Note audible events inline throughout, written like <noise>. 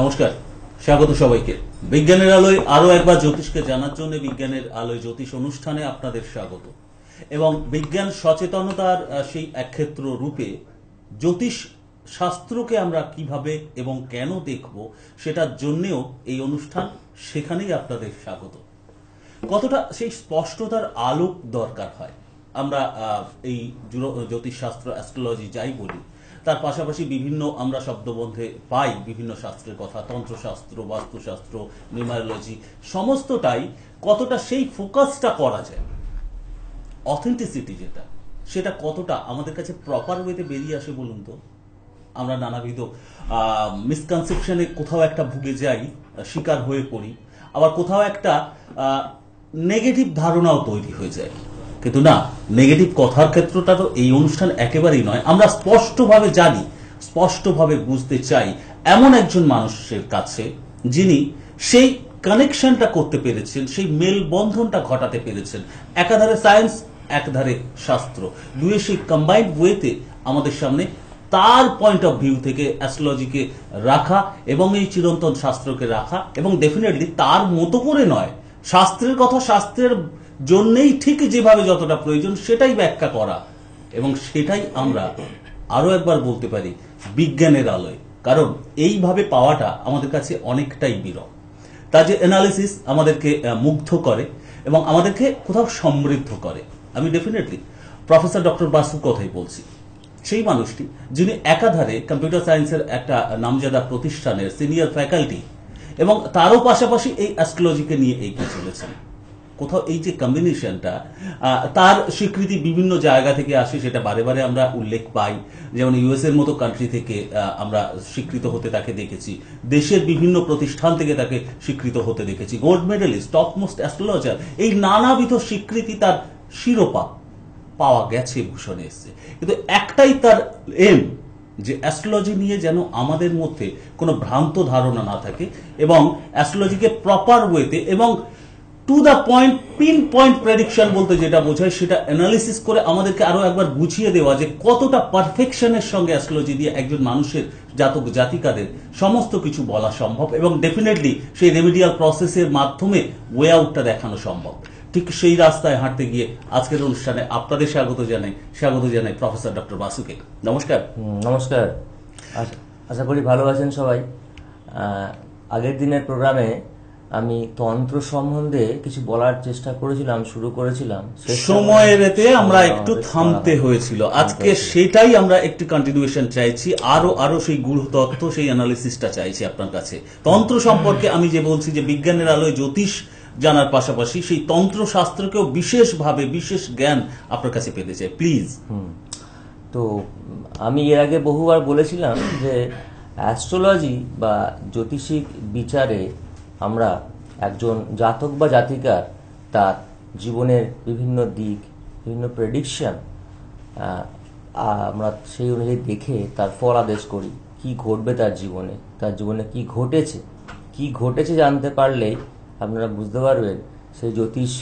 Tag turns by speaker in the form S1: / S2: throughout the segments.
S1: নমস্কার স্বাগত সবাইকে বিজ্ঞানের আলোয় আরও একবার জ্যোতিষকে জানার জন্য বিজ্ঞানের আলোয় জ্যোতিষ অনুষ্ঠানে আপনাদের স্বাগত এবং বিজ্ঞান সচেতনতার সেই একক্ষেত্র রূপে জ্যোতিষ শাস্ত্রকে আমরা কিভাবে এবং কেন দেখব সেটার জন্যেও এই অনুষ্ঠান সেখানেই আপনাদের স্বাগত কতটা সেই স্পষ্টতার আলোক দরকার হয় আমরা এই জ্যোতিষশাস্ত্র অ্যাস্ট্রোলজি যাই বলি তার পাশাপাশি বিভিন্ন আমরা শব্দবন্ধে পাই বিভিন্ন শাস্ত্রের কথা তন্ত্রশাস্ত্র বাস্তুশাস্ত্র নিউমারোলজি সমস্তটাই কতটা সেই ফোকাসটা করা যায় অথেন্টিসিটি যেটা সেটা কতটা আমাদের কাছে প্রপার ওয়েতে বেরিয়ে আসে বলুন তো আমরা নানাবিধ মিসকনসেপশনে কোথাও একটা ভুগে যাই শিকার হয়ে পড়ি আবার কোথাও একটা নেগেটিভ ধারণাও তৈরি হয়ে যায় কিন্তু না নেগেটিভ কথার ক্ষেত্রটা তো এই অনুষ্ঠান একেবারেই নয় আমরা স্পষ্টভাবে জানি স্পষ্টভাবে বুঝতে চাই এমন একজন মানুষের কাছে যিনি সেই কানেকশনটা করতে পেরেছেন সেই মেলবন্ধনটা ঘটাতে পেরেছেন একাধারে সায়েন্স একধারে শাস্ত্র দুয়ে সেই কম্বাইন্ড ওয়েতে আমাদের সামনে তার পয়েন্ট অফ ভিউ থেকে অ্যাস্ট্রোলজিকে রাখা এবং এই চিরন্তন শাস্ত্রকে রাখা এবং ডেফিনেটলি তার মতো করে নয় শাস্ত্রের কথা শাস্ত্রের জন্যেই ঠিক যেভাবে যতটা প্রয়োজন সেটাই ব্যাখ্যা করা এবং সেটাই আমরা আরো একবার বলতে পারি বিজ্ঞানের আলোয় কারণ এইভাবে পাওয়াটা আমাদের কাছে অনেকটাই বিরল তা যে অ্যানালিসিস আমাদেরকে মুগ্ধ করে এবং আমাদেরকে কোথাও সমৃদ্ধ করে আমি ডেফিনেটলি প্রফেসর ডক্টর বাসুর কথাই বলছি সেই মানুষটি যিনি একাধারে কম্পিউটার সায়েন্সের একটা নামজাদা প্রতিষ্ঠানের সিনিয়র ফ্যাকাল্টি এবং তারও পাশাপাশি এই অ্যাস্ট্রোলজিকে নিয়ে এগিয়ে চলেছেন কোথাও এই যে কম্বিনেশনটা তার স্বীকৃতি বিভিন্ন জায়গা থেকে আসে সেটা বারে বারে আমরা উল্লেখ পাই যেমন ইউএসের মতো কান্ট্রি থেকে আমরা স্বীকৃত হতে তাকে দেখেছি দেশের বিভিন্ন প্রতিষ্ঠান থেকে তাকে স্বীকৃত হতে দেখেছি গোল্ড মেডেলিস্ট টপমোস্ট অ্যাস্ট্রোলজার এই নানাবিধ স্বীকৃতি তার শিরোপা পাওয়া গেছে ভূষণে এসছে কিন্তু একটাই তার এম যে অ্যাস্ট্রোলজি নিয়ে যেন আমাদের মধ্যে কোনো ভ্রান্ত ধারণা না থাকে এবং অ্যাস্ট্রোলজিকে প্রপার ওয়েতে এবং to the point pinpoint prediction বলতে যেটা বোঝায় সেটা অ্যানালিসিস করে আমাদেরকে আরো একবার বুঝিয়ে দেওয়া যে কতটা পারফেকশনের সঙ্গে অ্যাস্ট্রোলজি দিয়ে একজন মানুষের জাতক জাতিকাদের সমস্ত কিছু বলা সম্ভব এবং ডেফিনেটলি সেই রেমিডিয়াল প্রসেসের মাধ্যমে ওয়ে আউটটা দেখানো সম্ভব ঠিক সেই রাস্তায় হাঁটতে গিয়ে আজকের অনুষ্ঠানে আপনাদের স্বাগত জানাই স্বাগত জানাই প্রফেসর ডক্টর বাসুকে নমস্কার নমস্কার আশা করি ভালো আছেন সবাই
S2: আগের দিনের প্রোগ্রামে আমি তন্ত্র সম্বন্ধে কিছু বলার চেষ্টা
S1: করেছিলাম শুরু করেছিলাম সময়ের এতে আমরা একটু থামতে হয়েছিল আজকে সেটাই আমরা একটু কন্টিনিউশন চাইছি আরো আরো সেই গুরু তত্ত্ব সেই অ্যানালিসিসটা চাইছি আপনার কাছে তন্ত্র সম্পর্কে আমি যে বলছি যে বিজ্ঞানের আলোয় জ্যোতিষ জানার পাশাপাশি সেই তন্ত্র শাস্ত্রকেও বিশেষভাবে বিশেষ জ্ঞান আপনার কাছে পেতে চাই প্লিজ তো আমি এর আগে বহুবার বলেছিলাম যে অ্যাস্ট্রোলজি বা
S2: জ্যোতিষিক বিচারে আমরা একজন জাতক বা জাতিকার তার জীবনের বিভিন্ন দিক বিভিন্ন প্রেডিকশন আমরা সেই অনুযায়ী দেখে তার ফল আদেশ করি কি ঘটবে তার জীবনে তার জীবনে কি ঘটেছে কি ঘটেছে জানতে পারলেই আপনারা বুঝতে পারবেন সেই জ্যোতিষ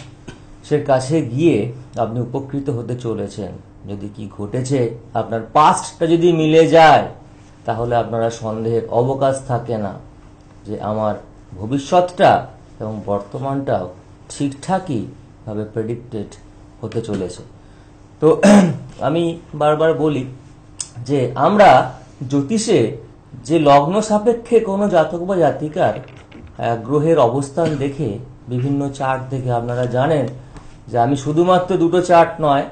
S2: সের কাছে গিয়ে আপনি উপকৃত হতে চলেছেন যদি কি ঘটেছে আপনার পাস্টটা যদি মিলে যায় তাহলে আপনারা সন্দেহের অবকাশ থাকে না যে আমার ভবিষ্যৎটা এবং বর্তমানটাও ঠিকঠাকইভাবে প্রেডিক্টেড হতে চলেছে তো <clears throat> আমি বারবার বলি যে আমরা জ্যোতিষে যে লগ্ন সাপেক্ষে কোনো জাতক বা জাতিকার গ্রহের অবস্থান দেখে বিভিন্ন চার্ট দেখে আপনারা জানেন যে আমি শুধুমাত্র দুটো চার্ট নয়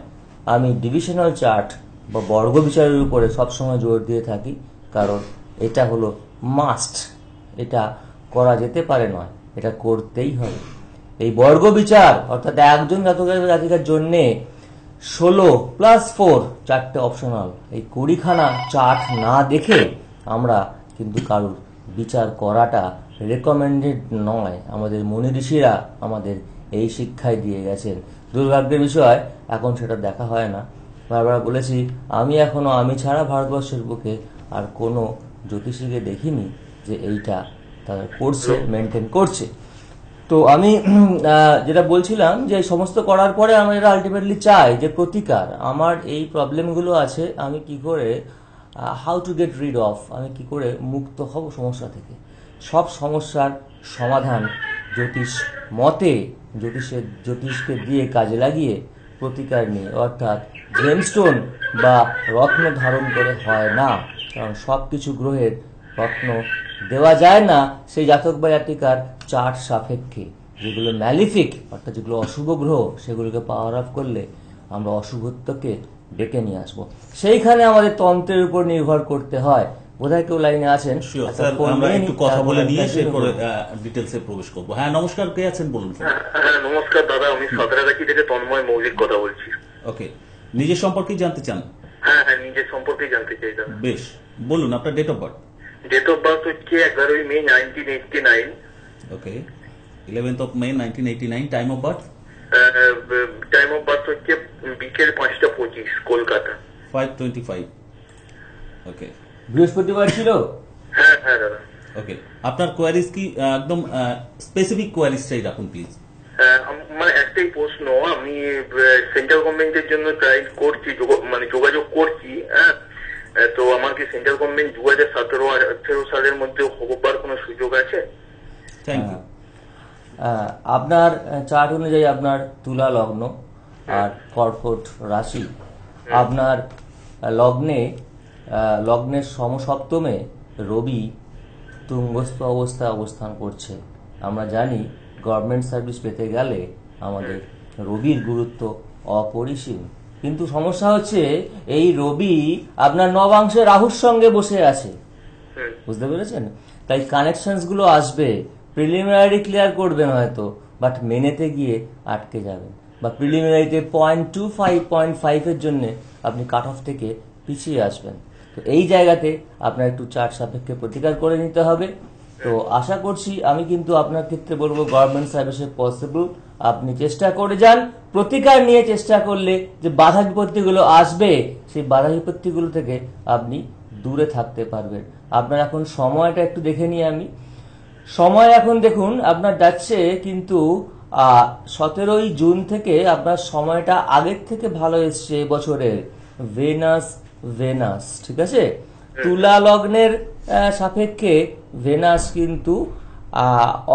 S2: আমি ডিভিশনাল চার্ট বা বর্গ বিচারের উপরে সবসময় জোর দিয়ে থাকি কারণ এটা হলো মাস্ট এটা করা যেতে পারে নয় এটা করতেই হবে এই বর্গ বিচার অর্থাৎ একজন জাতকের জাতিকার জন্যে ষোলো প্লাস ফোর চারটে অপশনাল এই কুড়িখানা চার্ট না দেখে আমরা কিন্তু কারুর বিচার করাটা রেকমেন্ডেড নয় আমাদের মুনি ঋষিরা আমাদের এই শিক্ষায় দিয়ে গেছেন দুর্ভাগ্যের বিষয় এখন সেটা দেখা হয় না বারবার বলেছি আমি এখনও আমি ছাড়া ভারতবর্ষের বুকে আর কোনো জ্যোতিষীকে দেখিনি যে এইটা তারা করছে মেনটেন করছে তো আমি যেটা বলছিলাম যে সমস্ত করার পরে আমার এটা আলটিমেটলি চাই যে প্রতিকার আমার এই প্রবলেমগুলো আছে আমি কি করে how to get rid of আমি কি করে মুক্ত হব সমস্যা থেকে সব সমস্যার সমাধান জ্যোতিষ মতে জ্যোতিষের জ্যোতিষকে দিয়ে কাজে লাগিয়ে প্রতিকার নিয়ে অর্থাৎ জেমস্টোন বা রত্ন ধারণ করে হয় না কারণ সব কিছু গ্রহের রত্ন দেওয়া যায় না সেই জাতক বা জাতিকার চার্ট সাপেক্ষে যেগুলো ম্যালিফিক অর্থাৎ যেগুলো অশুভ গ্রহ সেগুলোকে পাওয়ার অফ করলে আমরা অশুভত্বকে ডেকে নিয়ে আসবো সেইখানে আমাদের তন্ত্রের উপর নির্ভর করতে হয় বোধহয় কেউ লাইনে আছেন আচ্ছা, আমরা একটু কথা বলে নিয়ে সেরপরে
S1: ডিটেলসে প্রবেশ করবো হ্যাঁ নমস্কার কে আছেন বলুন হ্যাঁ, নমস্কার দাদা আমি সাঁতরাগাছি থেকে তন্ময় মৌলিক কথা বলছি ওকে নিজের সম্পর্কে জানতে চান হ্যাঁ হ্যাঁ নিজের সম্পর্কে জানতে চাই বেশ বলুন আপনার date of birth date of birth হচ্ছে এগারোই May nineteen eighty nine okay eleventh of May nineteen eighty nine time of birth time of birth হচ্ছে বিকেল পাঁচটা পঁচিশ Kolkata five twenty five okay বৃহস্পতিবার ছিল হ্যাঁ হ্যাঁ দাদা ওকে আপনার কোয়ারিজ কি একদম স্পেসিফিক কোয়ারিজটাই রাখুন প্লিজ মানে একটাই প্রশ্ন আমি সেন্ট্রাল গভর্নমেন্টের জন্য ট্রাই করছি মানে যোগাযোগ করছি হ্যাঁ তো আমার কি সেন্ট্রাল গভর্নমেন্ট দু হাজার সতেরো আঠেরো সালের মধ্যে হবার কোনো সুযোগ আছে
S2: আপনার চার্ট অনুযায়ী আপনার তুলা লগ্ন হ্যাঁ। আর কর্কট রাশি আপনার লগ্নে লগ্নের সমসপ্তমে রবি তুঙ্গস্থ অবস্থায় অবস্থান করছে আমরা জানি গভর্নমেন্ট সার্ভিস পেতে গেলে আমাদের হ্যাঁ। রবির গুরুত্ব অপরিসীম কিন্তু সমস্যা হচ্ছে এই রবি আপনার নবাংশে রাহুর সঙ্গে বসে আছে হ্যাঁ। বুঝতে পেরেছেন তাই কানেকশনস গুলো আসবে প্রিলিমিনারি ক্লিয়ার করবেন হয়তো বাট মেনেতে গিয়ে আটকে যাবেন বা প্রিলিমিনারিতে পয়েন্ট টু ফাইভ পয়েন্ট ফাইভের জন্য আপনি কাট অফ থেকে পিছিয়ে আসবেন তো এই জায়গাতে আপনার একটু চার সাপেক্ষে প্রতিকার করে নিতে হবে তো আশা করছি আমি কিন্তু আপনার ক্ষেত্রে বলবো গভর্নমেন্ট সার্ভিস পসিবল আপনি চেষ্টা করে যান প্রতিকার নিয়ে চেষ্টা করলে যে বাধা বিপত্তিগুলো আসবে সেই বাধা বিপত্তিগুলো থেকে আপনি দূরে থাকতে পারবেন আপনার এখন সময়টা একটু দেখে নিই আমি সময় এখন দেখুন আপনার যাচ্ছে কিন্তু সতেরোই জুন থেকে আপনার সময়টা আগের থেকে ভালো এসছে বছরের ভেনাস ভেনাস ঠিক আছে হ্যাঁ। তুলা লগ্নের সাপেক্ষে ভেনাস কিন্তু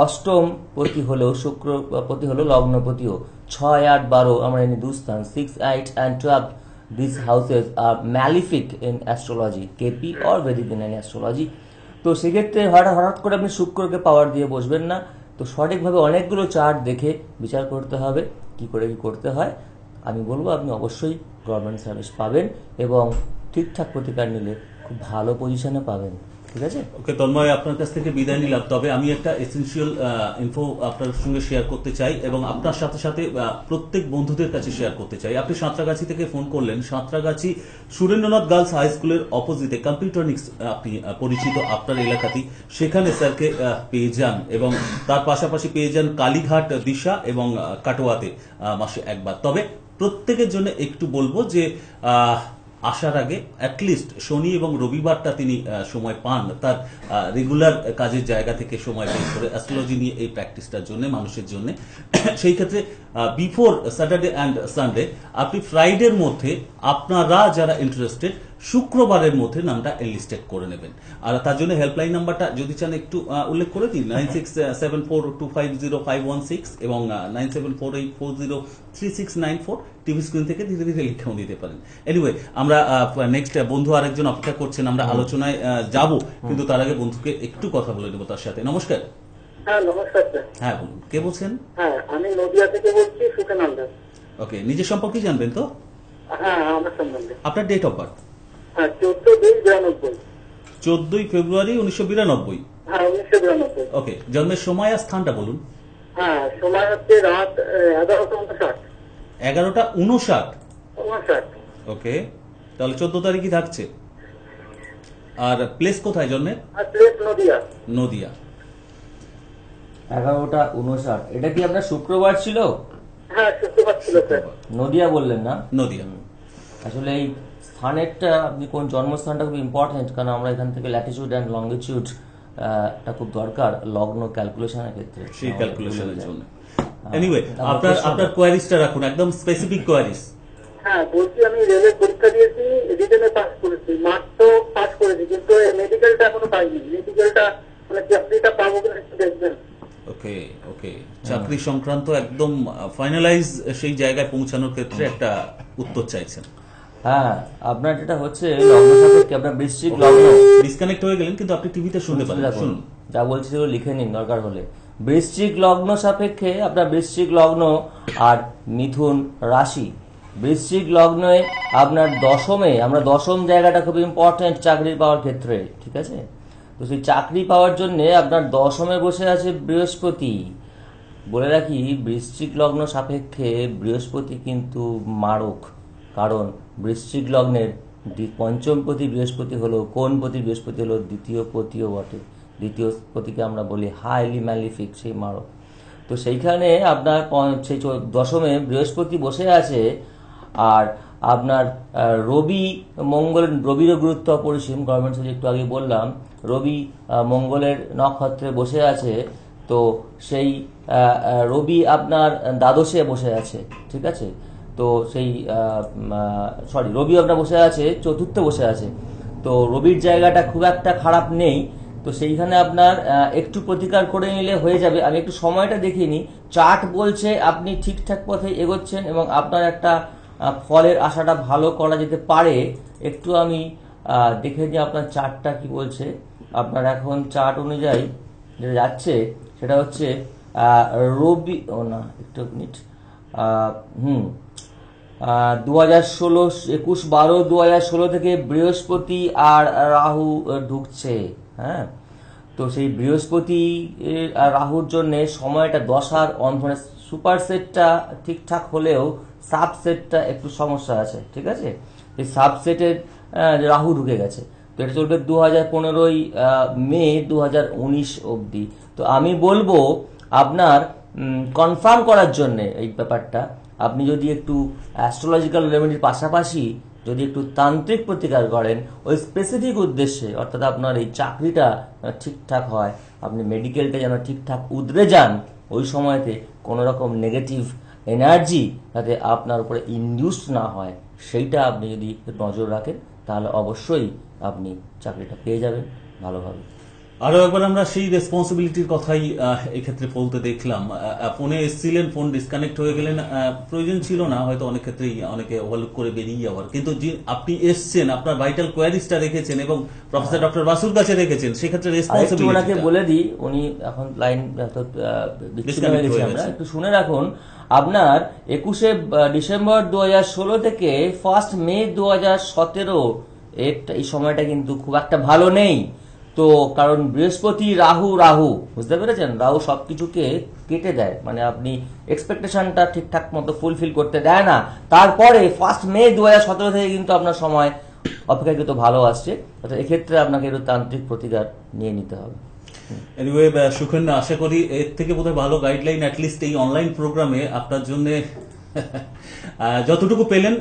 S2: অষ্টম প্রতি হলেও শুক্র প্রতি হলো লগ্নপতিও ছয় আট বারো আমরা এনে দুস্থান six eight and twelve this houses আর malefic in astrology KP or Vedic in astrology তো সেক্ষেত্রে হঠাৎ হঠাৎ করে আপনি শুক্রকে পাওয়ার দিয়ে বসবেন না তো সঠিকভাবে অনেকগুলো চার্ট দেখে বিচার করতে হবে কি করে কি করতে হয় আমি বলবো আপনি অবশ্যই গভর্নমেন্ট সার্ভিস পাবেন এবং ঠিকঠাক প্রতিকার নিলে খুব ভালো পজিশনে পাবেন
S1: ঠিক আছে ওকে তন্ময় আপনার কাছ থেকে বিদায় নিলাম তবে আমি একটা এসেনশিয়াল ইনফো আপনার সঙ্গে শেয়ার করতে চাই এবং আপনার সাথে সাথে প্রত্যেক বন্ধুদের কাছে শেয়ার করতে চাই আপনি সাঁতরাগাছি থেকে ফোন করলেন সাঁতরাগাছি সুরেন্দ্রনাথ গার্লস হাই স্কুলের অপোজিটে কম্পিউটরনিক্স আপনি পরিচিত আপনার এলাকাতেই সেখানে স্যারকে পেয়ে যান এবং তার পাশাপাশি পেয়ে যান কালীঘাট দিশা এবং কাটোয়াতে মাসে একবার তবে প্রত্যেকের জন্য একটু বলবো যে আসার আগে অ্যাটলিস্ট শনি এবং রবিবারটা তিনি সময় পান তার রেগুলার কাজের জায়গা থেকে সময় বের করে অ্যাস্ট্রোলজি নিয়ে এই প্র্যাকটিসটার জন্য মানুষের জন্য <clears throat> সেই ক্ষেত্রে বিফোর স্যাটারডে অ্যান্ড সানডে আপনি ফ্রাইডের মধ্যে আপনারা যারা ইন্টারেস্টেড শুক্রবারের মধ্যে নামটা এনলিস্টেড করে নেবেন আর তার জন্য হেল্পলাইন নাম্বারটা যদি চান একটু উল্লেখ করে দিন nine six seven four two five zero five one six এবং nine seven four eight four zero three six nine four TV screen থেকে ধীরে ধীরে লিখেও নিতে পারেন এনিওয়ে আমরা নেক্সট বন্ধু আরেকজন অপেক্ষা করছেন আমরা আলোচনায় যাব কিন্তু তার আগে বন্ধুকে একটু কথা বলে নেবো তার সাথে নমস্কার হ্যাঁ নমস্কার হ্যাঁ বলুন কে বলছেন
S2: হ্যাঁ আমি নদিয়া থেকে বলছি
S1: সুখেনন্দ ওকে নিজের সম্পর্কে জানবেন তো হ্যাঁ আমার সম্বন্ধে আপনার ডেট অফ বার্থ হ্যাঁ, চোদ্দই ফেব্রুয়ারি হ্যাঁ, উনিশশো বিরানব্বই ওকে জন্মের সময় আর স্থানটা বলুন হ্যাঁ, এগারোটা উনষাট ওকে তাহলে চোদ্দ তারিখই থাকছে আর প্লেস কোথায় জন্মের নদিয়া এগারোটা উনষাট এটা কি আপনার শুক্রবার ছিল
S2: হ্যাঁ শুক্রবার ছিল নদিয়া বললেন না নদিয়া আসলে এই স্থানেরটা আপনি কোন জন্মস্থানটা খুব ইম্পর্টেন্ট কারণ আমরা এখান থেকে ল্যাটিচিউড অ্যান্ড লঙ্গিচিউড এটা খুব
S1: দরকার লগ্ন ক্যালকুলেশনের ক্ষেত্রে সেই ক্যালকুলেশনের জন্য এনিওয়ে হ্যাঁ, আপনার আপনার কোয়ারিজটা রাখুন একদম স্পেসিফিক কোয়ারিজ
S2: হ্যাঁ বলছি আমি রেলের পরীক্ষা দিয়েছি রিটেনে পাস করেছি মার্ক তো পাস করেছি কিন্তু মেডিকেলটা এখনো পাইনি মেডিকেলটা মানে চাকরিটা
S1: পাবো কিনা একটু দেখবেন ওকে ওকে চাকরি সংক্রান্ত একদম ফাইনালাইজ সেই জায়গায় পৌঁছানোর ক্ষেত্রে একটা উত্তর চাইছেন হ্যাঁ আপনার যেটা হচ্ছে লগ্ন সাপেক্ষে আপনার বৃশ্চিক লগ্ন ডিসকানেক্ট হয়ে গেলেন কিন্তু আপনি টিভিতে শুনতে পারেন শুনুন যা বলছি
S2: সেগুলো লিখে নিন দরকার হলে বৃশ্চিক লগ্ন সাপেক্ষে আপনার বৃশ্চিক লগ্ন আর মিথুন রাশি বৃশ্চিক লগ্নে আপনার দশমে আমরা দশম জায়গাটা খুব ইম্পর্টেন্ট চাকরি পাওয়ার ক্ষেত্রে ঠিক আছে তো সেই চাকরি পাওয়ার জন্য আপনার দশমে বসে আছে বৃহস্পতি বলে রাখি বৃশ্চিক লগ্ন সাপেক্ষে বৃহস্পতি কিন্তু মারক কারণ বৃশ্চিক লগ্নের পঞ্চম প্রতি বৃহস্পতি হলো কোন প্রতি বৃহস্পতি হলো দ্বিতীয় প্রতিও বটে দ্বিতীয় পতিকে আমরা বলি হাইলি ম্যালিফিক সেই মারক তো সেইখানে আপনার সেই দশমে বৃহস্পতি বসে আছে আর আপনার রবি মঙ্গলের রবিরও গুরুত্ব অপরিসীম গভর্নমেন্ট সাথে একটু আগে বললাম রবি মঙ্গলের নক্ষত্রে বসে আছে তো সেই রবি আপনার দ্বাদশে বসে আছে ঠিক আছে তো সেই সরি রবি আপনার বসে আছে চতুর্থ বসে আছে তো রবির জায়গাটা খুব একটা খারাপ নেই তো সেইখানে আপনার একটু প্রতিকার করে নিলে হয়ে যাবে আমি একটু সময়টা দেখিয়ে নিই চার্ট বলছে আপনি ঠিকঠাক পথে এগোচ্ছেন এবং আপনার একটা ফলের আশাটা ভালো করা যেতে পারে একটু আমি দেখে নিই আপনার চার্টটা কি বলছে আপনার এখন চার্ট অনুযায়ী যেটা যাচ্ছে সেটা হচ্ছে রবি ও না একটু মিনিট হুম দু হাজার ষোলো একুশ বারো দু হাজার ষোলো থেকে বৃহস্পতি আর রাহু ঢুকছে হ্যাঁ তো সেই বৃহস্পতি আর রাহুর জন্যে সময়টা দশার অন্ধনে সুপার সেটটা ঠিকঠাক হলেও সাবসেটটা একটু সমস্যা আছে ঠিক আছে এই সাবসেটের রাহু ঢুকে গেছে তো এটা চলবে দু হাজার পনেরোই মে দু হাজার উনিশ অবধি তো আমি বলবো আপনার কনফার্ম করার জন্যে এই ব্যাপারটা আপনি যদি একটু অ্যাস্ট্রোলজিক্যাল রেমেডির পাশাপাশি যদি একটু তান্ত্রিক প্রতিকার করেন ওই স্পেসিফিক উদ্দেশ্যে অর্থাৎ আপনার এই চাকরিটা ঠিকঠাক হয় আপনি মেডিকেলটা যেন ঠিকঠাক উদরে যান ওই সময়তে কোনো রকম নেগেটিভ এনার্জি যাতে আপনার উপরে ইনডিউস না হয় সেইটা আপনি যদি নজর রাখেন তাহলে
S1: অবশ্যই আপনি চাকরিটা পেয়ে যাবেন ভালোভাবে আরও একবার আমরা সেই রেসপন্সিবিলিটির কথাই এক্ষেত্রে বলতে দেখলাম ফোনে এসেছিলেন ফোন ডিসকানেক্ট হয়ে গেলেন প্রয়োজন ছিল না হয়তো অনেক ক্ষেত্রেই অনেকে ওভারলুক করে বেরিয়ে যাওয়ার কিন্তু যে আপনি এসছেন আপনার ভাইটাল কোয়ারিজটা রেখেছেন এবং প্রফেসর হ্যাঁ। ডক্টর বাসুর কাছে রেখেছেন সেক্ষেত্রে রেসপন্সিবিলিটি ওনাকে বলে দিই
S2: উনি এখন লাইন আমরা একটু শুনে রাখুন আপনার একুশে ডিসেম্বর দু থেকে ফার্স্ট মে দু হাজার সতেরো এই সময়টা কিন্তু খুব একটা ভালো নেই তো কারণ বৃহস্পতি রাহু রাহু বুঝতে পেরেছেন রাহু সব কিছুকে কেটে দেয় মানে আপনি এক্সপেকটেশনটা ঠিকঠাক মতো ফুলফিল করতে দেয় না তারপরে ফার্স্ট মে দু থেকে কিন্তু আপনার সময়
S1: অপেক্ষাকৃত ভালো আসছে অর্থাৎ এক্ষেত্রে আপনাকে একটু তান্ত্রিক প্রতিকার নিয়ে নিতে হবে এনিওয়ে সুখেন আশা করি এর থেকে বোধহয় ভালো গাইডলাইন অ্যাটলিস্ট এই অনলাইন প্রোগ্রামে আপনার জন্য <laughs> যতটুকু পেলেন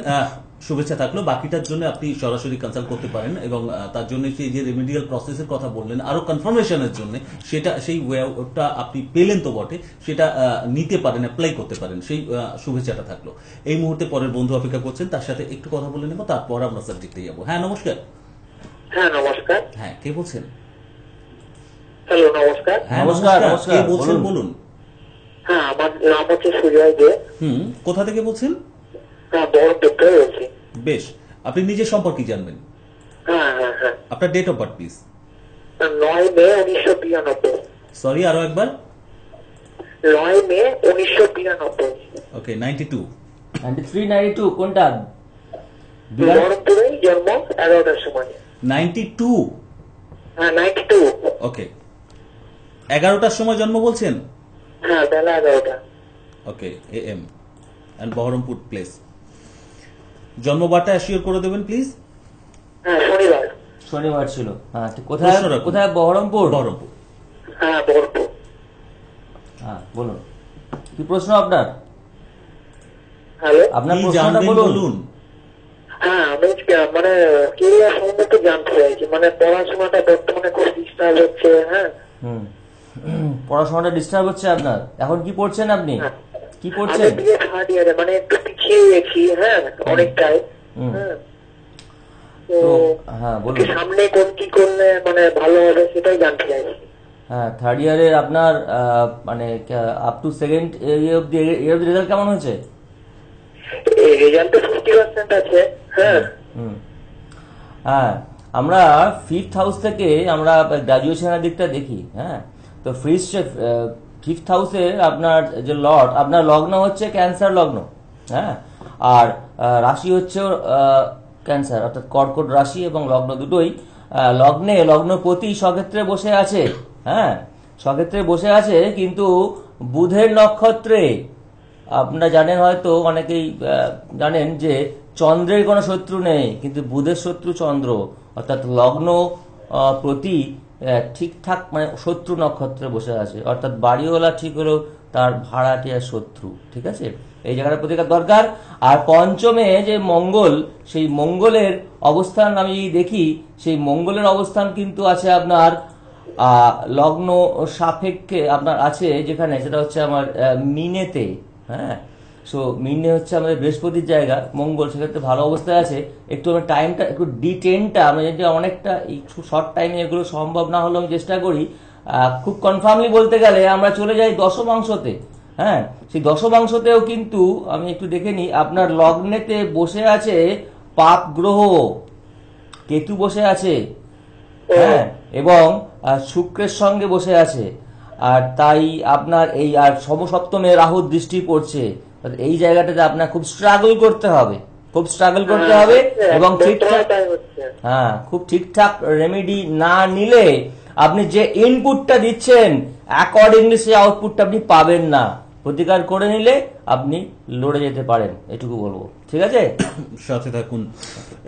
S1: শুভেচ্ছা থাকলো বাকিটার জন্য আপনি সরাসরি কনসাল্ট করতে পারেন এবং তার জন্য সেই যে রেমেডিয়াল প্রসেসের কথা বললেন আরো কনফার্মেশনের জন্য সেটা সেই ওয়েটা আপনি পেলেন তো বটে সেটা নিতে পারেন অ্যাপ্লাই করতে পারেন সেই শুভেচ্ছাটা থাকলো এই মুহূর্তে পরের বন্ধু অপেক্ষা করছেন তার সাথে একটু কথা বলে নেবো তারপর আমরা সাবজেক্টে যাবো হ্যাঁ নমস্কার হ্যাঁ নমস্কার হ্যাঁ কে বলছেন হ্যালো হ্যাঁ, নমস্কার নমস্কার কে বলছেন বলুন হ্যাঁ আমার নাম হচ্ছে সুজয় দে হুম কোথা থেকে বলছেন বেশ আপনি নিজের সম্পর্কে জানবেন হ্যাঁ, হ্যাঁ, হ্যাঁ। আপনার ডেট অফ বার্থ প্লিজ নয় মে উনিশশো সরি আরো একবার
S2: নয় মে উনিশশো কোনটা
S1: এগারোটার সময় টু হ্যাঁ নাইনটি টু ওকে এগারোটার সময় জন্ম বলছেন হ্যাঁ বেলা এগারোটা ওকে বহরমপুর প্লেস জন্মবারটা অ্যাসিওর করে দেবেন প্লিজ হ্যাঁ শনিবার ছিল হ্যাঁ, কোথায় কোথায় বহরমপুর বহরমপুর হ্যাঁ,
S2: হ্যাঁ, বলুন কি প্রশ্ন আপনার আপনার প্রশ্নটা বলুন আমি মানে,
S1: মানে পড়াশোনাটা বর্তমানে ডিস্টার্ব হচ্ছে হ্যাঁ
S2: পড়াশোনাটা ডিস্টার্ব হচ্ছে আপনার এখন কি পড়ছেন আপনি কি পড়ছেন মানে একটু হ্যাঁ, হ্যাঁ, মানে হ্যাঁ আপনার মানে up to second year result কেমন হয়েছে হ্যাঁ।, হ্যাঁ আমরা ফিফথ হাউস থেকে আমরা গ্রাজুয়েশনের দিকটা দেখি হ্যাঁ তো ফিফথ ফিফথ আপনার যে লট আপনার লগ্ন হচ্ছে ক্যান্সার লগ্ন হ্যাঁ আর রাশি হচ্ছে ক্যান্সার অর্থাৎ কর্কট রাশি এবং লগ্ন দুটোই লগ্নে লগ্নপতি সক্ষেত্রে বসে আছে হ্যাঁ স্বক্ষেত্রে বসে আছে কিন্তু বুধের নক্ষত্রে আপনারা জানেন হয়তো অনেকেই জানেন যে চন্দ্রের কোনো শত্রু নেই কিন্তু বুধের শত্রু চন্দ্র অর্থাৎ লগ্ন প্রতি ঠিকঠাক মানে শত্রু নক্ষত্রে বসে আছে অর্থাৎ বাড়িওয়ালা ঠিক হলেও তার ভাড়াটিয়া শত্রু ঠিক আছে এই জায়গাটা প্রতিকার দরকার আর পঞ্চমে যে মঙ্গল সেই মঙ্গলের অবস্থান আমি দেখি সেই মঙ্গলের অবস্থান কিন্তু আছে আপনার লগ্ন সাপেক্ষে আপনার আছে যেখানে সেটা হচ্ছে আমার মিনেতে হ্যাঁ সো মিনে হচ্ছে আমাদের বৃহস্পতির জায়গা মঙ্গল সেক্ষেত্রে ভালো অবস্থায় আছে একটু আমার টাইমটা একটু ডিটেনটা আমি যদি অনেকটা শর্ট টাইমে এগুলো সম্ভব না হলেও আমি চেষ্টা করি খুব কনফার্মলি বলতে গেলে আমরা চলে যাই দশমাংশতে হ্যাঁ সেই দশমাংশতেও কিন্তু আমি একটু দেখে নিই আপনার লগ্নেতে বসে আছে পাপ গ্রহ কেতু বসে আছে হ্যাঁ এবং শুক্রের সঙ্গে বসে আছে আর তাই আপনার এই আর সমসপ্তমে রাহুর দৃষ্টি পড়ছে এই জায়গাটাতে আপনার খুব স্ট্রাগল করতে হবে খুব স্ট্রাগল করতে হ্যাঁ, হবে এবং ঠিকঠাক হ্যাঁ খুব ঠিকঠাক রেমেডি না নিলে আপনি যে ইনপুটটা দিচ্ছেন অ্যাকর্ডিংলি সেই আউটপুটটা আপনি পাবেন না প্রতিকার করে নিলে আপনি লড়ে
S1: যেতে পারেন এটুকু বলবো ঠিক আছে <coughs> সাথে থাকুন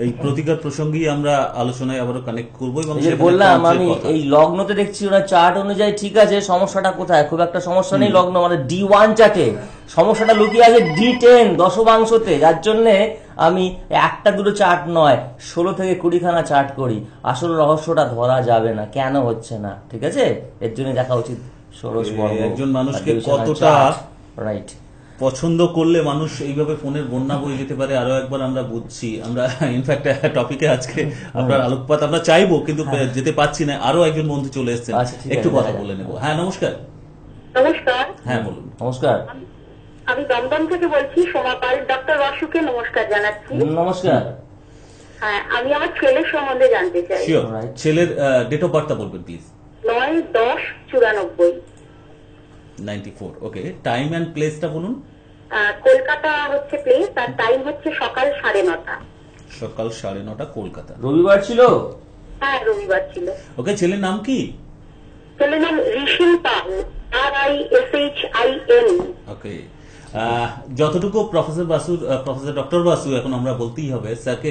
S1: এই প্রতিকার প্রসঙ্গেই আমরা আলোচনায় আবারও কানেক্ট করবো এবং বললাম আমি
S2: এই লগ্নতে দেখছি ওরা চার্ট অনুযায়ী ঠিক আছে সমস্যাটা কোথায় খুব একটা সমস্যা নেই লগ্ন আমাদের ডি ওয়ান চার্টে সমস্যাটা লুকিয়ে আছে ডি টেন দশমাংশতে যার জন্যে আমি একটা দুটো চার্ট নয় ষোলো থেকে কুড়িখানা চার্ট করি আসল রহস্যটা ধরা যাবে না কেন হচ্ছে না ঠিক আছে এর জন্য দেখা উচিত
S1: একজন মানুষকে কতটা রাইট পছন্দ করলে মানুষ এইভাবে ফোনের বন্যা বয়ে যেতে পারে আরো একবার আমরা বুঝছি আমরা ইনফ্যাক্ট টপিকে আজকে আপনার আলোকপাত আমরা চাইবো কিন্তু হ্যাঁ। যেতে পাচ্ছি না আরো একজন বন্ধু চলে এসেছেন আচ্ছা, একটু কথা বলে নেবো হ্যাঁ নমস্কার নমস্কার হ্যাঁ বলুন নমস্কার আমি দমদম থেকে বলছি সোমা পাল ডক্টর রসুকে নমস্কার জানাচ্ছি নমস্কার হ্যাঁ আমি আমার ছেলের
S2: সম্বন্ধে জানতে চাই
S1: ছেলের ডেট অফ বার্থটা বলবেন প্লিজ
S2: নয় দশ চুরানব্বই
S1: ninety four okay time and প্লেসটা বলুন কলকাতা হচ্ছে প্লেস আর টাইম হচ্ছে সকাল সাড়ে নটা সকাল সাড়ে নটা কলকাতা রবিবার ছিল
S2: হ্যাঁ রবিবার ছিল
S1: ওকে ছেলের নাম কি
S2: ছেলের নাম Rishin Pal R I S H I N
S1: okay যতটুকু প্রফেসর বাসুর প্রফেসর ডক্টর বাসু এখন আমরা বলতেই হবে স্যারকে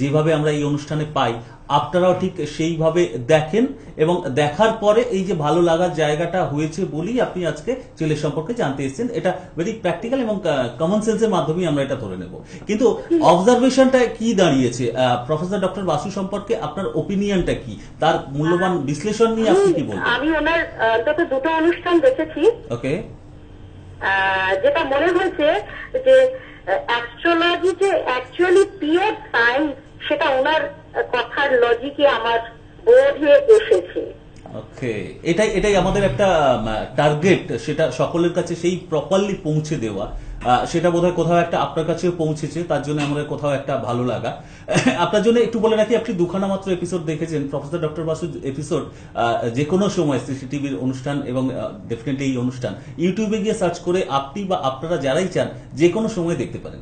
S1: যেভাবে আমরা এই অনুষ্ঠানে পাই আপনারাও ঠিক সেইভাবে দেখেন এবং দেখার পরে এই যে ভালো লাগার জায়গাটা হয়েছে বলেই আপনি আজকে ছেলে সম্পর্কে জানতে এসেছেন এটা ভেরি প্র্যাকটিক্যাল এবং কমন সেন্সের মাধ্যমে আমরা এটা ধরে নেব কিন্তু অবজারভেশনটা কি দাঁড়িয়েছে প্রফেসর ডক্টর বাসু সম্পর্কে আপনার ওপিনিয়নটা কি তার মূল্যবান বিশ্লেষণ নিয়ে আপনি কি বলবেন
S2: আমি ওনার দুটো অনুষ্ঠান দেখেছি ওকে যেটা মনে হয়েছে যে অ্যাস্ট্রোলজি যে অ্যাকচুয়ালি পিওর সাইন্স সেটা ওনার কথার লজিকে আমার বোধে এসেছে
S1: ওকে এটাই এটাই আমাদের একটা টার্গেট সেটা সকলের কাছে সেই প্রপারলি পৌঁছে দেওয়া সেটা বোধহয় কোথাও একটা আপনার কাছে পৌঁছেছে তার জন্য আমাদের কোথাও একটা ভালো লাগা আপনার জন্য একটু বলে রাখি আপনি দুখানা মাত্র এপিসোড দেখেছেন প্রফেসর ডক্টর বাসু এপিসোড যে কোনো সময় সিসিটিভির অনুষ্ঠান এবং ডেফিনেটলি এই অনুষ্ঠান ইউটিউবে গিয়ে সার্চ করে আপনি বা আপনারা যারাই চান যে কোনো সময় দেখতে পারেন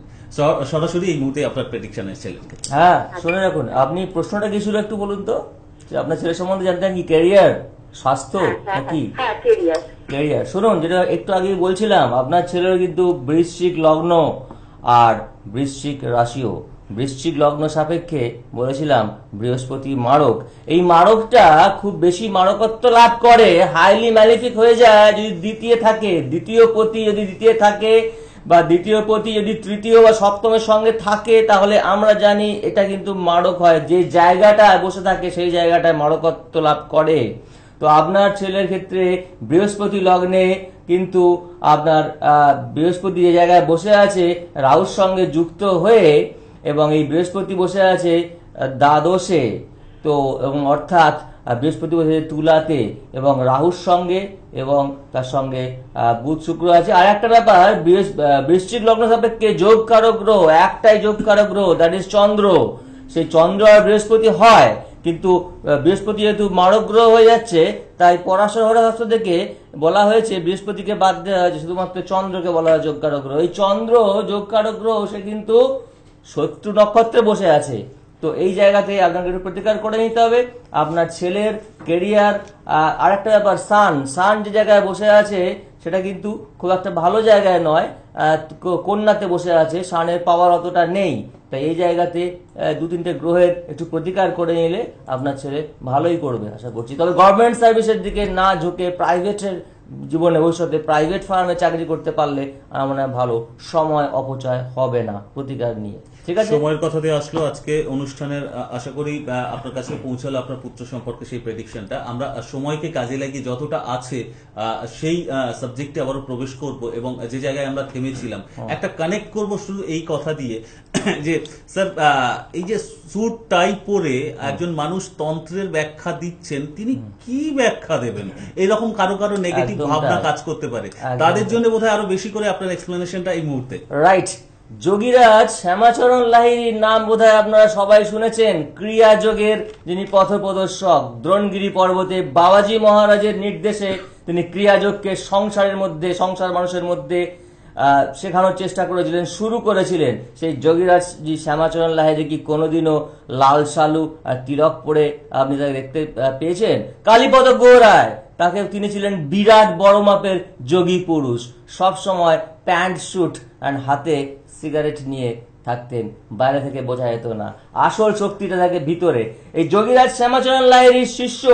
S1: সরাসরি এই মুহূর্তে আপনার প্রেডিকশন এসেছিলেন হ্যাঁ শুনে রাখুন আপনি
S2: প্রশ্নটা কি ছিল একটু বলুন তো আপনার ছেলে সম্বন্ধে জানতেন কি ক্যারিয়ার স্বাস্থ্য হ্যাঁ, হ্যাঁ, নাকি ক্যারিয়ার হ্যাঁ, শুনুন যেটা একটু আগেই বলছিলাম আপনার ছেলের কিন্তু বৃশ্চিক লগ্ন আর বৃশ্চিক রাশিও বৃশ্চিক লগ্ন সাপেক্ষে বলেছিলাম বৃহস্পতি মারক এই মারকটা খুব বেশি মারকত্ব লাভ করে হাইলি ম্যালিফিক হয়ে যায় যদি দ্বিতীয় থাকে দ্বিতীয় পতি যদি দ্বিতীয় থাকে বা দ্বিতীয় পতি যদি তৃতীয় বা সপ্তমের সঙ্গে থাকে তাহলে আমরা জানি এটা কিন্তু মারক হয় যে জায়গাটা বসে থাকে সেই জায়গাটায় মারকত্ব লাভ করে তো আপনার ছেলের ক্ষেত্রে বৃহস্পতি লগ্নে কিন্তু আপনার বৃহস্পতি যে জায়গায় বসে আছে রাহুর সঙ্গে যুক্ত হয়ে এবং এই বৃহস্পতি বসে আছে দ্বাদশে তো এবং অর্থাৎ বৃহস্পতি বসে তুলাতে এবং রাহুর সঙ্গে এবং তার সঙ্গে বুধ শুক্র আছে আর একটা ব্যাপার বৃশ্চিক লগ্ন সাপেক্ষে যোগ কারক গ্রহ একটাই যোগ কারক গ্রহ দ্যাট ইজ চন্দ্র সেই চন্দ্র আর বৃহস্পতি হয় কিন্তু বৃহস্পতি যেহেতু মারগ্রহ হয়ে যাচ্ছে তাই পরাশর হরহস্ত থেকে বলা হয়েছে বৃহস্পতিকে বাদ দেওয়া হয়েছে শুধুমাত্র চন্দ্রকে বলা হয় যজ্ঞারগ্রহ এই চন্দ্র যজ্ঞারগ্রহ সে কিন্তু শত্রু নক্ষত্রে বসে আছে তো এই জায়গাতে আপনাকে একটু প্রতিকার করে নিতে হবে আপনার ছেলের কেরিয়ার আর একটা ব্যাপার সান সান যে জায়গায় বসে আছে সেটা কিন্তু খুব একটা ভালো জায়গায় নয় কন্যাতে বসে আছে সানের পাওয়ার অতটা নেই তাই এই জায়গাতে দু তিনটে গ্রহের একটু প্রতিকার করে নিলে আপনার ছেলে ভালোই করবে আশা করছি তবে গভর্নমেন্ট সার্ভিসের দিকে না ঝুঁকে প্রাইভেটের জীবনে ভবিষ্যতে প্রাইভেট ফার্মে চাকরি করতে পারলে আমার ভালো সময়
S1: অপচয় হবে না প্রতিকার নিয়ে ঠিক আছে সময়ের কথা দিয়ে আসলো আজকে অনুষ্ঠানের আশা করি আপনার কাছে পৌঁছালো আপনার পুত্র সম্পর্কে সেই প্রেডিকশনটা আমরা সময়কে কাজে লাগিয়ে যতটা আছে সেই সাবজেক্টে আবারও প্রবেশ করব এবং যে জায়গায় আমরা থেমেছিলাম একটা কানেক্ট করব শুধু এই কথা দিয়ে <clears throat> যে স্যার এই যে স্যুট টাই পরে একজন মানুষ তন্ত্রের ব্যাখ্যা দিচ্ছেন তিনি কি ব্যাখ্যা দেবেন এরকম কারো কারো নেগেটিভ ভাবনা কাজ করতে পারে তাদের জন্য বোধহয় আরো বেশি করে আপনার এক্সপ্লেনেশনটা এই মুহূর্তে
S2: রাইট যোগীরাজ শ্যামাচরণ লাহিড়ির নাম বোধহয় আপনারা সবাই শুনেছেন ক্রিয়া যোগের যিনি প্রদর্শক দ্রোণগিরি পর্বতে বাবাজি মহারাজের নির্দেশে তিনি ক্রিয়াযোগকে সংসারের মধ্যে সংসার মানুষের মধ্যে শেখানোর চেষ্টা করেছিলেন শুরু করেছিলেন সেই যোগীরাজ জি শ্যামাচরণ লাহিড়ি কি কোনোদিনও লাল সালু আর তিলক পরে আপনি তাকে দেখতে পেয়েছেন কালীপদ গৌরায় তাকে তিনি ছিলেন বিরাট বড় মাপের যোগী পুরুষ সবসময় প্যান্ট স্যুট অ্যান্ড হাতে সিগারেট নিয়ে থাকতেন বাইরে থেকে বোঝা যেত না আসল শক্তিটা থাকে ভিতরে এই যোগীরাজ শ্যামাচরণ লাহিড়ির শিষ্য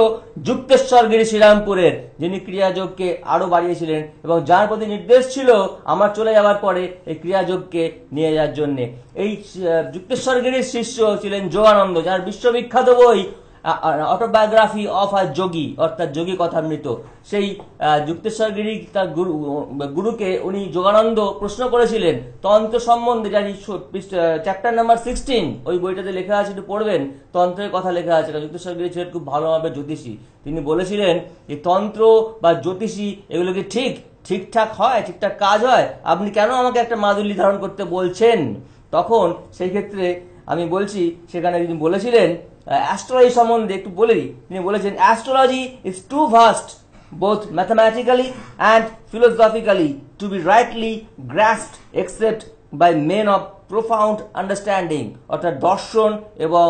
S2: যুক্তেশ্বর গিরি শ্রীরামপুরের যিনি ক্রিয়াযোগকে আরো বাড়িয়েছিলেন এবং যার প্রতি নির্দেশ ছিল আমার চলে যাওয়ার পরে এই ক্রিয়াযোগকে নিয়ে যাওয়ার জন্যে এই যুক্তেশ্বর গিরির শিষ্য ছিলেন যোগানন্দ যার বিশ্ববিখ্যাত বই অটোবায়োগ্রাফি অফ আ যোগী অর্থাৎ যোগী কথামৃত সেই যুক্তেশ্বর গিরি তার গুরু গুরুকে উনি যোগানন্দ প্রশ্ন করেছিলেন তন্ত্র সম্বন্ধে জানি চ্যাপ্টার নাম্বার সিক্সটিন ওই বইটাতে লেখা আছে একটু পড়বেন তন্ত্রের কথা লেখা আছে যুক্তেশ্বর গিরি ছিলেন খুব ভালোভাবে জ্যোতিষী তিনি বলেছিলেন যে তন্ত্র বা জ্যোতিষী এগুলো কি ঠিক ঠিকঠাক হয় ঠিকঠাক কাজ হয় আপনি কেন আমাকে একটা মাদুলি ধারণ করতে বলছেন তখন সেই ক্ষেত্রে আমি বলছি সেখানে তিনি বলেছিলেন অ্যাস্ট্রোলজি সম্বন্ধে একটু বলে দিই তিনি বলেছেন astrology is too vast both mathematically and philosophically to be rightly grasped except by men of profound understanding অর্থাৎ দর্শন এবং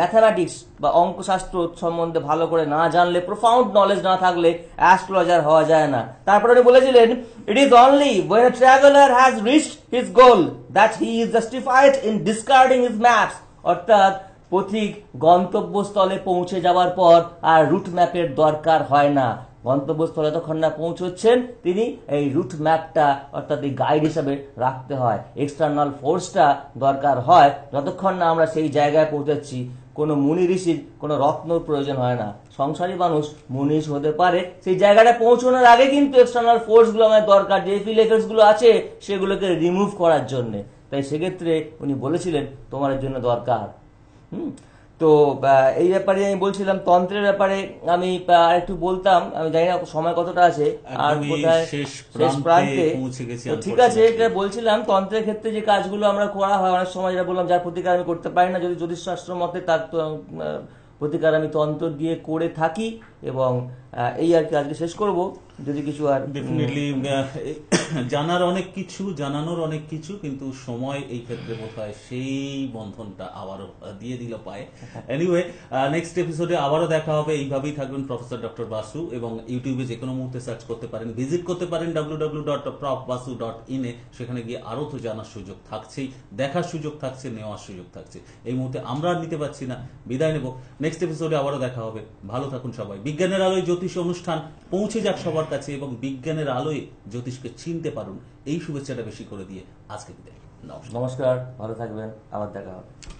S2: ম্যাথামেটিক্স বা অঙ্কশাস্ত্র সম্বন্ধে ভালো করে না জানলে প্রোফাউন্ড নলেজ না থাকলে অ্যাস্ট্রোলজার হওয়া যায় না তারপরে উনি বলেছিলেন it is only when a traveller has reached his goal that he is justified in discarding his maps অর্থাৎ পথিক গন্তব্যস্থলে পৌঁছে যাওয়ার পর আর রুট ম্যাপের দরকার হয় না গন্তব্যস্থলে যতক্ষণ না পৌঁছচ্ছেন তিনি এই রুট ম্যাপটা অর্থাৎ এই গাইড হিসাবে রাখতে হয় এক্সটার্নাল ফোর্সটা দরকার হয় যতক্ষণ না আমরা সেই জায়গায় পৌঁছাচ্ছি কোনো মুনি ঋষির কোনো রত্নর প্রয়োজন হয় না সংসারী মানুষ মুনিষ হতে পারে সেই জায়গাটা পৌঁছানোর আগে কিন্তু এক্সটার্নাল ফোর্সগুলো আমার দরকার যে ফিলেফেক্সগুলো আছে সেগুলোকে রিমুভ করার জন্যে তাই সেক্ষেত্রে উনি বলেছিলেন তোমার জন্য দরকার হুম তো এই ব্যাপারে আমি বলছিলাম তন্ত্রের ব্যাপারে আমি আর একটু বলতাম আমি জানি না সময় কতটা আছে আর শেষ প্রান্তে ঠিক আছে এটা বলছিলাম তন্ত্রের ক্ষেত্রে যে কাজগুলো আমরা করা হয় অনেক সময় যেটা বললাম যার প্রতিকার আমি করতে পারি না যদি জ্যোতিষশাস্ত্র মতে তার প্রতিকার আমি তন্ত্র দিয়ে করে থাকি এবং এই আর কি আজকে
S1: শেষ করব যদি কিছু আর ডেফিনেটলি জানার অনেক কিছু জানানোর অনেক কিছু কিন্তু সময় এই ক্ষেত্রে বোধ হয় সেই বন্ধনটা আবারও দিয়ে দিল পায়ে এনিওয়ে নেক্সট এপিসোডে আবারও দেখা হবে এইভাবেই থাকবেন প্রফেসর ডক্টর বাসু এবং ইউটিউবে যে কোনো মুহূর্তে সার্চ করতে পারেন ভিজিট করতে পারেন ডাব্লিউ এ সেখানে গিয়ে আরও তো জানার সুযোগ থাকছেই দেখার সুযোগ থাকছে নেওয়ার সুযোগ থাকছে এই মুহূর্তে আমরা আর নিতে পারছি না বিদায় নেব নেক্সট এপিসোডে আবারও দেখা হবে ভালো থাকুন সবাই বিজ্ঞানের আলোয় জ্যোতিষ অনুষ্ঠান পৌঁছে যাক সবার কাছে এবং বিজ্ঞানের আলোয় জ্যোতিষকে চিন চিনতে পারুন এই শুভেচ্ছাটা বেশি করে দিয়ে আজকে বিদায় নমস্কার ভালো থাকবেন আবার দেখা হবে